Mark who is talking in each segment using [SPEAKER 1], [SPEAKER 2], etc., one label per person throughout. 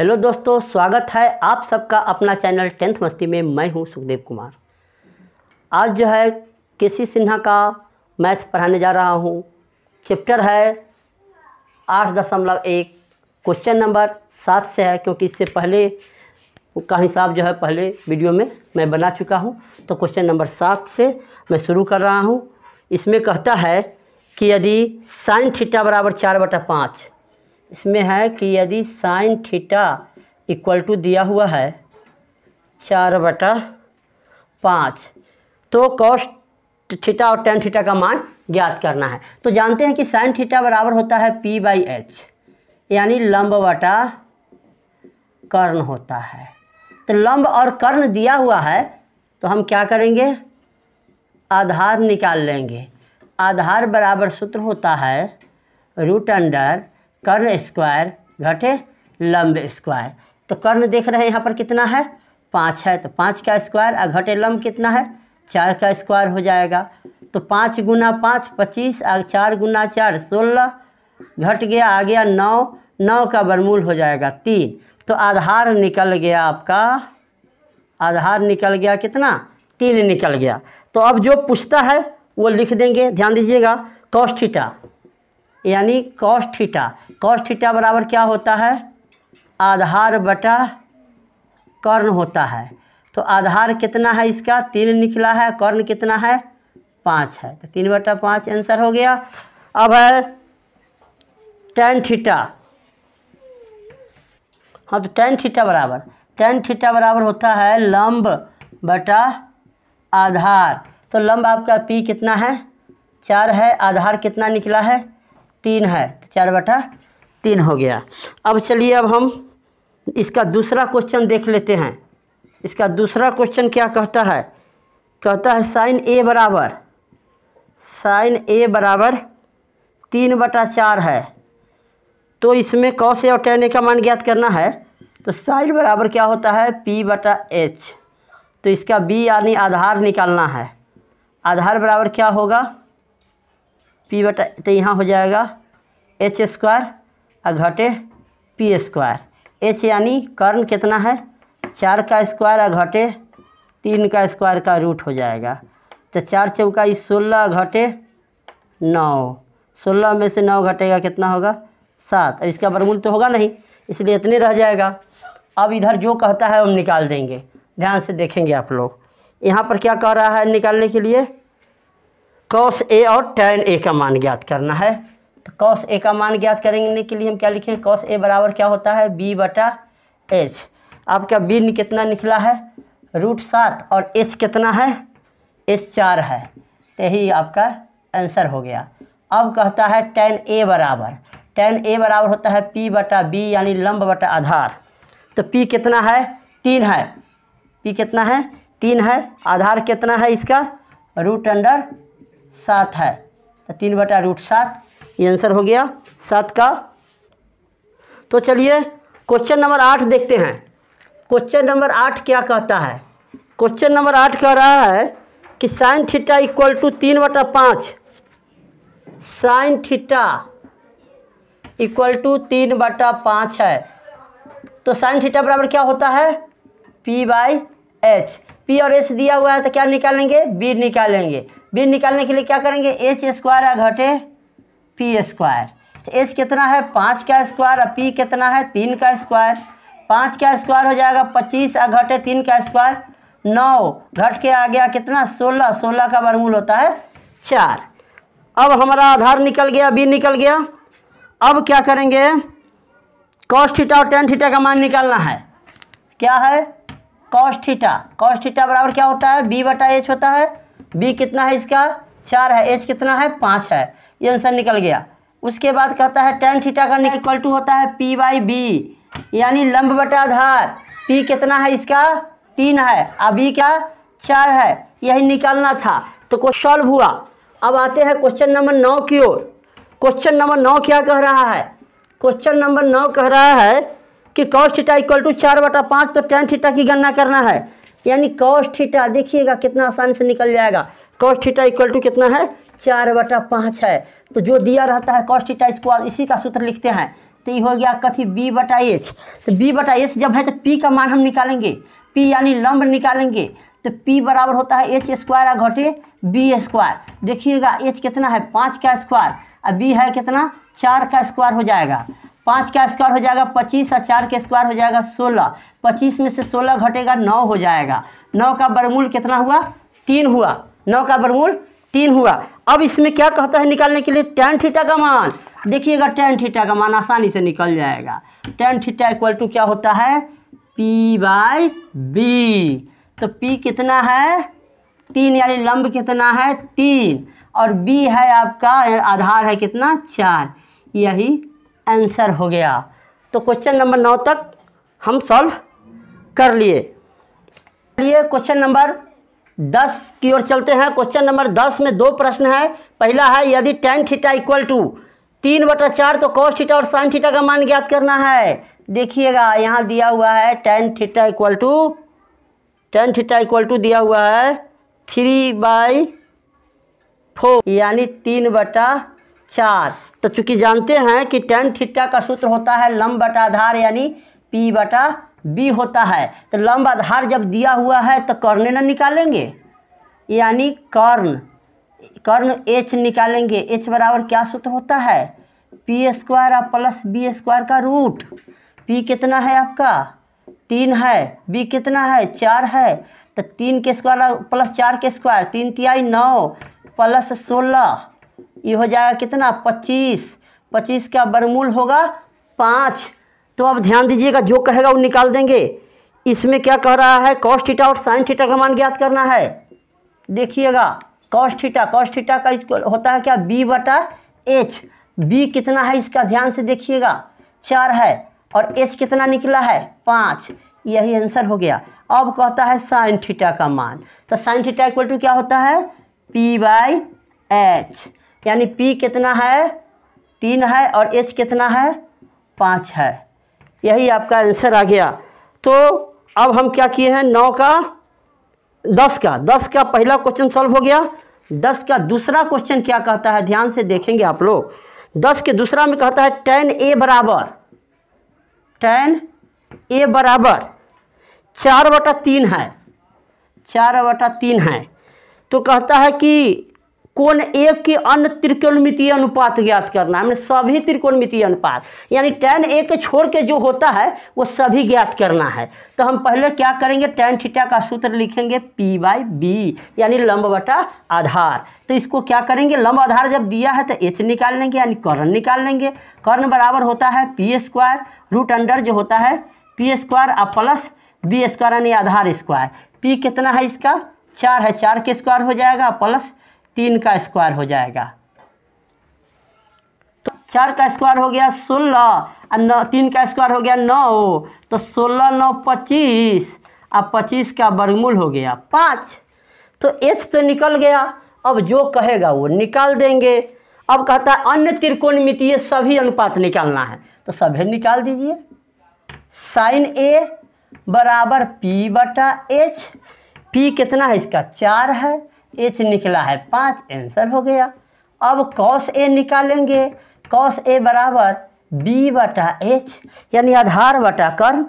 [SPEAKER 1] hello दोस्तों स्वागत है आप सबका अपना चैनल टेंथ मस्ती में मैं हूं सुखदेव कुमार आज जो है के सी सिन्हा का मैथ पढ़ाने जा रहा हूं चैप्टर है आठ दशमलव एक क्वेश्चन नंबर सात से है क्योंकि इससे पहले का हिसाब जो है पहले वीडियो में मैं बना चुका हूं तो क्वेश्चन नंबर सात से मैं शुरू कर रहा हूँ इसमें कहता है कि यदि साइन थीटा बराबर चार बटा पाँच इसमें है कि यदि साइन थीटा इक्वल टू दिया हुआ है चार बटा पाँच तो कॉस थीटा और टेन थीटा का मान ज्ञात करना है तो जानते हैं कि साइन थीटा बराबर होता है पी बाई एच यानी लंब बटा कर्ण होता है तो लंब और कर्ण दिया हुआ है तो हम क्या करेंगे आधार निकाल लेंगे आधार बराबर सूत्र होता है रूट अंडर कर्ण स्क्वायर घटे लंब स्क्वायर तो कर्ण देख रहे हैं यहाँ पर कितना है पाँच है तो पाँच का स्क्वायर और घटे लंब कितना है चार का स्क्वायर हो जाएगा तो पाँच गुना पाँच पच्चीस और चार गुना चार सोलह घट गया आ गया नौ नौ का बरमूल हो जाएगा तीन तो आधार निकल गया आपका आधार निकल गया कितना तीन निकल गया तो अब जो पूछता है वो लिख देंगे ध्यान दीजिएगा कौष्ठिटा यानी कॉस थीटा कॉस थीटा बराबर क्या होता है आधार बटा कर्ण होता है तो आधार कितना है इसका तीन निकला है कर्ण कितना है पाँच है तो तीन बटा पाँच आंसर हो गया अब है टेन थीटा हाँ तो टेन थीटा बराबर टेन थीटा बराबर होता है लंब बटा आधार तो लंब आपका पी कितना है चार है आधार कितना निकला है तीन है तो चार बटा तीन हो गया अब चलिए अब हम इसका दूसरा क्वेश्चन देख लेते हैं इसका दूसरा क्वेश्चन क्या कहता है कहता है साइन ए बराबर साइन ए बराबर तीन बटा चार है तो इसमें कौ से और टेन ए का मान ज्ञात करना है तो साइन बराबर क्या होता है पी बटा एच तो इसका बी यानी आधार निकालना है आधार बराबर क्या होगा पी बटा तो यहाँ हो जाएगा एच स्क्वायर और घटे पी स्क्वायर एच यानी कर्ण कितना है चार का स्क्वायर और घटे तीन का स्क्वायर का रूट हो जाएगा तो चार चौका इस सोलह घटे नौ सोलह में से नौ घटेगा कितना होगा सात और इसका बरमूल तो होगा नहीं इसलिए इतने रह जाएगा अब इधर जो कहता है हम निकाल देंगे ध्यान से देखेंगे आप लोग यहाँ पर क्या कह रहा है निकालने के लिए कॉस ए और टैन ए का मान ज्ञात करना है तो कॉस ए का मान ज्ञात करने के लिए हम क्या लिखें कॉस ए बराबर क्या होता है बी बटा एच आपका बिन कितना निकला है रूट सात और एच कितना है एच चार है तो यही आपका आंसर हो गया अब कहता है टेन ए बराबर टेन ए बराबर होता है पी बटा बी यानी लंब बटा आधार तो पी कितना है तीन है पी कितना है तीन है आधार कितना है इसका रूट अंडर सात है तो तीन बटा रूट सात ये आंसर हो गया सात का तो चलिए क्वेश्चन नंबर आठ देखते हैं क्वेश्चन नंबर आठ क्या कहता है क्वेश्चन नंबर आठ कह रहा है कि साइन थीटा इक्वल टू तीन बटा पाँच साइन थीटा इक्वल टू तीन बटा पाँच है तो साइन थीटा बराबर क्या होता है पी बाई एच पी और एच दिया हुआ है तो क्या निकालेंगे बी निकालेंगे बी निकालने के लिए क्या करेंगे एच स्क्वायर घटे पी स्क्वायर तो एच कितना है पाँच का स्क्वायर और पी कितना है तीन का स्क्वायर पाँच का स्क्वायर हो जाएगा पच्चीस और घटे तीन का स्क्वायर नौ घट के आ गया कितना सोलह सोलह का वर्मूल होता है चार अब हमारा आधार निकल गया बी निकल गया अब क्या करेंगे कॉस्ट थीटा और टेन थीटा का मान निकालना है क्या है कॉस्ठीटा कॉस्ठीटा बराबर क्या होता है बी बटा एच होता है बी कितना है इसका चार है एच कितना है पाँच है ये आंसर निकल गया उसके बाद कहता है टेन थीटा का इक्वल टू होता है पी बाई बी यानी लंब बटा आधार पी कितना है इसका तीन है अभी क्या चार है यही निकालना था तो क्वेश्चन सॉल्व हुआ अब आते हैं क्वेश्चन नंबर नौ की ओर क्वेश्चन नंबर नौ क्या कह रहा है क्वेश्चन नंबर नौ कह रहा है कि कॉस्ट थीटा इक्वल टू चार बटा पाँच तो टेन थीटा की गणना करना है यानी कॉस्ट थीटा देखिएगा कितना आसानी से निकल जाएगा कॉस्ट थीटा इक्वल टू कितना है चार बटा पाँच है तो जो दिया रहता है कॉस्ट थीटा इसको इसी का सूत्र लिखते हैं तो ये हो गया कथी बी बटा एच तो बी बटा एच जब है तो पी का मान हम निकालेंगे पी यानी लंब निकालेंगे तो पी बराबर होता है एच स्क्वायर घटे बी स्क्वायर देखिएगा एच कितना है पाँच का स्क्वायर और बी है कितना चार का स्क्वायर हो जाएगा पाँच का स्क्वायर हो जाएगा पच्चीस और चार का स्क्वायर हो जाएगा सोलह पच्चीस में से सोलह घटेगा नौ हो जाएगा नौ का बरमूल कितना हुआ तीन हुआ नौ का बरमूल तीन हुआ अब इसमें क्या कहता है निकालने के लिए टेन थीटा का मान देखिएगा टेन थीटा का मान आसानी से निकल जाएगा टेन थीटा इक्वल टू क्या होता है पी बाय बी तो पी कितना है तीन यानी लंब कितना है तीन और बी है आपका आधार है कितना चार यही आंसर हो गया तो क्वेश्चन नंबर नौ तक हम सॉल्व कर लिए लिए क्वेश्चन नंबर दस की ओर चलते हैं क्वेश्चन नंबर दस में दो प्रश्न है पहला है यदि टेन थीटा इक्वल टू तीन बटा चार तो कौश थीटा और साइन थीटा का मान ज्ञात करना है देखिएगा यहाँ दिया हुआ है tan theta equal to tan theta equal to दिया हुआ है थ्री बाई फोर यानी तीन बटा चार तो चूंकि जानते हैं कि टेन थीटा का सूत्र होता है लंब बटा आधार यानी पी बटा बी होता है तो लंब आधार जब दिया हुआ है तो कर्ण ना निकालेंगे यानी कर्ण कर्ण एच निकालेंगे एच बराबर क्या सूत्र होता है पी स्क्वायर और प्लस बी स्क्वायर का रूट पी कितना है आपका तीन है बी कितना है चार है तो तीन के स्क्वायर प्लस चार के स्क्वायर तीन तिहाई नौ प्लस सोलह ये हो जाएगा कितना पच्चीस पच्चीस का बरमूल होगा पाँच तो अब ध्यान दीजिएगा जो कहेगा वो निकाल देंगे इसमें क्या कह रहा है कॉस्ट और साइन ठीटा का मान ज्ञात करना है देखिएगा कॉस्ट थीटा कॉस्ट का होता है क्या बी बटा एच बी कितना है इसका ध्यान से देखिएगा चार है और एच कितना निकला है पाँच यही आंसर हो गया अब कहता है साइन थीटा का मान तो साइन थीटा इक्वल टू क्या होता है पी बाई एच यानी पी कितना है तीन है और एच कितना है पाँच है यही आपका आंसर आ गया तो अब हम क्या किए हैं नौ का दस का दस का पहला क्वेश्चन सॉल्व हो गया दस का दूसरा क्वेश्चन क्या कहता है ध्यान से देखेंगे आप लोग दस के दूसरा में कहता है टेन ए बराबर टेन ए बराबर चार बटा तीन है चार बटा तीन है तो कहता है कि कोण एक के अन्य त्रिकोणमितीय अनुपात ज्ञात करना हमने सभी त्रिकोणमितीय अनुपात यानी टेन ए के छोड़ के जो होता है वो सभी ज्ञात करना है तो हम पहले क्या करेंगे टेन थीटा का सूत्र लिखेंगे पी बाई बी यानी लंब बटा आधार तो इसको क्या करेंगे लंब आधार जब दिया है तो एच निकाल लेंगे यानी कर्ण निकाल लेंगे कर्ण बराबर होता है पी स्क्वायर रूट अंडर जो होता है पी स्क्वायर और प्लस बी स्क्वायर यानी आधार स्क्वायर पी कितना है इसका चार है चार के स्क्वायर हो जाएगा प्लस तीन का स्क्वायर हो जाएगा तो चार का स्क्वायर हो गया सोलह और तीन का स्क्वायर हो गया नौ तो सोलह नौ पच्चीस और पच्चीस का वर्गमूल हो गया पाँच तो एच तो निकल गया अब जो कहेगा वो निकाल देंगे अब कहता है अन्य त्रिकोण त्रिकोणमितीय सभी अनुपात निकालना है तो सभी निकाल दीजिए साइन ए बराबर पी बटा एच पी कितना है इसका चार है एच निकला है पाँच आंसर हो गया अब कॉस ए निकालेंगे कॉस ए बराबर बी बटा एच यानी आधार बटा कर्ण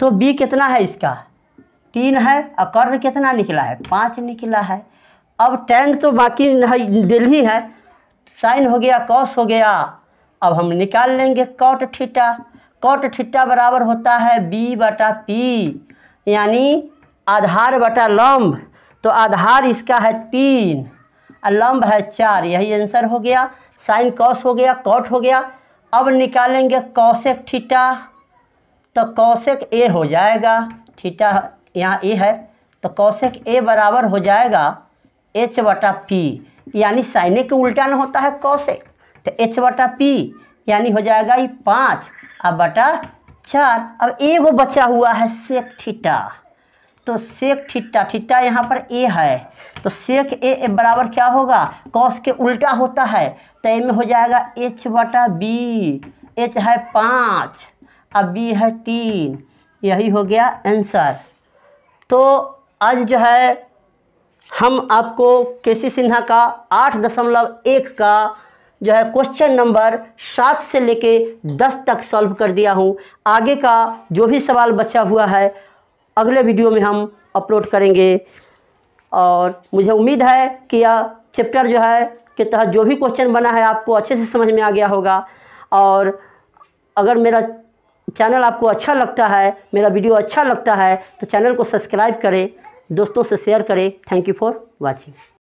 [SPEAKER 1] तो बी कितना है इसका तीन है और कर्ण कितना निकला है पाँच निकला है अब टेन तो बाकी दिल ही है साइन हो गया कॉस हो गया अब हम निकाल लेंगे कॉट ठिटा कॉट ठिट्टा बराबर होता है बी बटा पी यानी आधार बटा लम्ब तो आधार इसका है तीन लंब है चार यही आंसर हो गया साइन कॉस हो गया कॉट हो गया अब निकालेंगे कौशिक ठीटा तो कौशिक ए हो जाएगा ठीटा यहाँ ए है तो कौशिक ए बराबर हो जाएगा एच बटा पी यानी साइने के उल्टा ना होता है कौशिक तो एच बटा पी यानी हो जाएगा ये पाँच अब बटा चार अब एगो बचा हुआ है सेक ठीटा तो सेक ठिट्टा ठिट्टा यहाँ पर ए है तो सेक ए बराबर क्या होगा कॉस के उल्टा होता है तो में हो जाएगा एच बटा बी एच है पाँच और बी है तीन यही हो गया आंसर तो आज जो है हम आपको के सी सिन्हा का आठ दशमलव एक का जो है क्वेश्चन नंबर सात से लेके दस तक सॉल्व कर दिया हूँ आगे का जो भी सवाल बचा हुआ है अगले वीडियो में हम अपलोड करेंगे और मुझे उम्मीद है कि यह चैप्टर जो है के तहत जो भी क्वेश्चन बना है आपको अच्छे से समझ में आ गया होगा और अगर मेरा चैनल आपको अच्छा लगता है मेरा वीडियो अच्छा लगता है तो चैनल को सब्सक्राइब करें दोस्तों से शेयर करें थैंक यू फॉर वॉचिंग